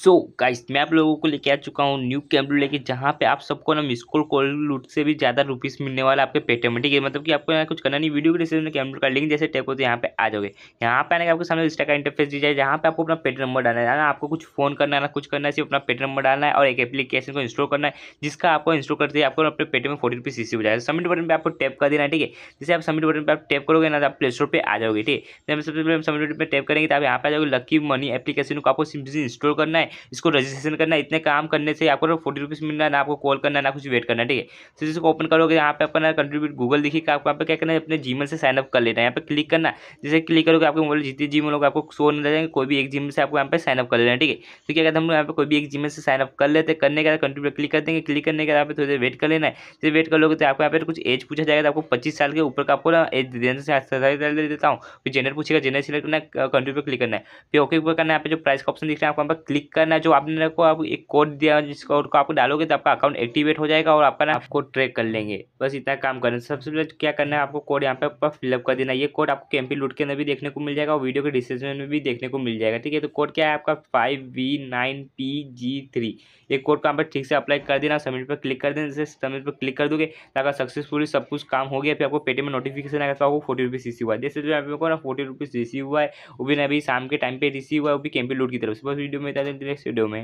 सो so, guys मैं आप लोगों को लेके आ चुका हूँ न्यू कैम्प लेके जहाँ पे आप सबको ना मिस कॉल कॉल लूट से भी ज़्यादा रुपीस मिलने वाला आपके पेटीएम में ठीक है मतलब कि आपको यहाँ कुछ करना नहीं वीडियो के डिस्क्रिप्शन में कैम्प का लिंक जैसे टैप होते तो यहाँ पे आ जाओगे यहाँ पे आने के आपके सामने इंस्टा का इंटरफेस दी जाए जहाँ पर आपको अपना पेटी नंबर डालना है ना आपको कुछ फोन करना है ना कुछ करना है सिर्फ अपना पेटी नंबर डालना है और एक एप्लीकेशन को इंस्टॉल करना है जिसका आपको इंस्टॉल करते ही आपको अपने पेटीएम में फोर्टी रुपीज़ रिसीव हो जाएगा सबमिट बटन पर आपको टैप कर देना है ठीक है जैसे आप सबमिट बटन पर आप टैप करोगे ना तो आप प्ले स्टोर पर आ जाओगे ठीक है सबसे पहले सबमिट बटन पर टैप करेंगे तो आप यहाँ पर आ जाओगे लकी मनी एप्लीकेशन को आपको इंस्टॉल करना है इसको रजिस्ट्रेशन करना इतने काम करने से आपको फोर्टी रुपीज़ मिलना ना आपको कॉल करना ना कुछ वेट करना ठीक है तो इसको ओपन करोगे यहाँ पे अपना कंट्रीब्यूट गूगल दिखेगा आपको यहाँ पे क्या करना है अपने जीमेल से साइन अप कर लेना है यहाँ पे क्लिक करना जैसे क्लिक करोगे आपके मोबाइल जितने जी मिलोगे आपको शो नहीं जाएंगे कोई भी एक जीमेल से आपको यहाँ पे साइन अप कर लेना ठीक है तो क्या कहते हैं हम लोग यहाँ पे कोई भी एक जीमेल से साइन अप कर लेते करने के बाद कंट्रीब्यूट क्लिक कर देंगे क्लिक करने के बाद थोड़ी देर वेट कर लेना है जैसे वेट कर लोगे तो आपको यहाँ पर कुछ एज पूछा जाएगा तो आपको पच्चीस साल के ऊपर का आपको ना एज देने से दे देता हूँ फिर जेनर पूछेगा जेनर सिलेक्ट करना है कंट्रीब्यूट क्लिक करना है फिर ओके ऊपर करना है यहाँ पे जो प्राइस का ऑप्शन दिख रहा है आपको यहाँ पर क्लिक करना है जो आपने को आप एक कोड दिया जिसको को आपको डालोगे तो आपका अकाउंट एक्टिवेट हो जाएगा और आपका ना आपको ट्रैक कर लेंगे बस इतना काम करना सबसे पहले क्या करना है आपको कोड यहाँ पे आपका फिलअप कर देना ये कोड आपको कैंपी लूट के अंदर भी देखने को मिल जाएगा और वीडियो के डिस्क्रिप्शन में भी देखने को मिल जाएगा ठीक है तो कोड क्या है आपका फाइव ये कोड को आप ठीक से अप्लाई कर देना सबमिट पर क्लिक कर देना जैसे सबमिट पर क्लिक कर दोगे ताकि तो आपका सक्सेसफुली सब कुछ काम हो गया फिर आपको पेटी में नोटिफिकेशन आएगा तो आपको फोर्टी रुपीज़ रिसीव हुआ जैसे जो आपको ना फोर्टी रुपीज़ रिसीव हुआ है वो भी ना अभी शाम के टाइम पे रिसीव हुआ है वो भी कैंपी लूट की तरफ से बस वीडियो में नेक्स्ट वीडियो में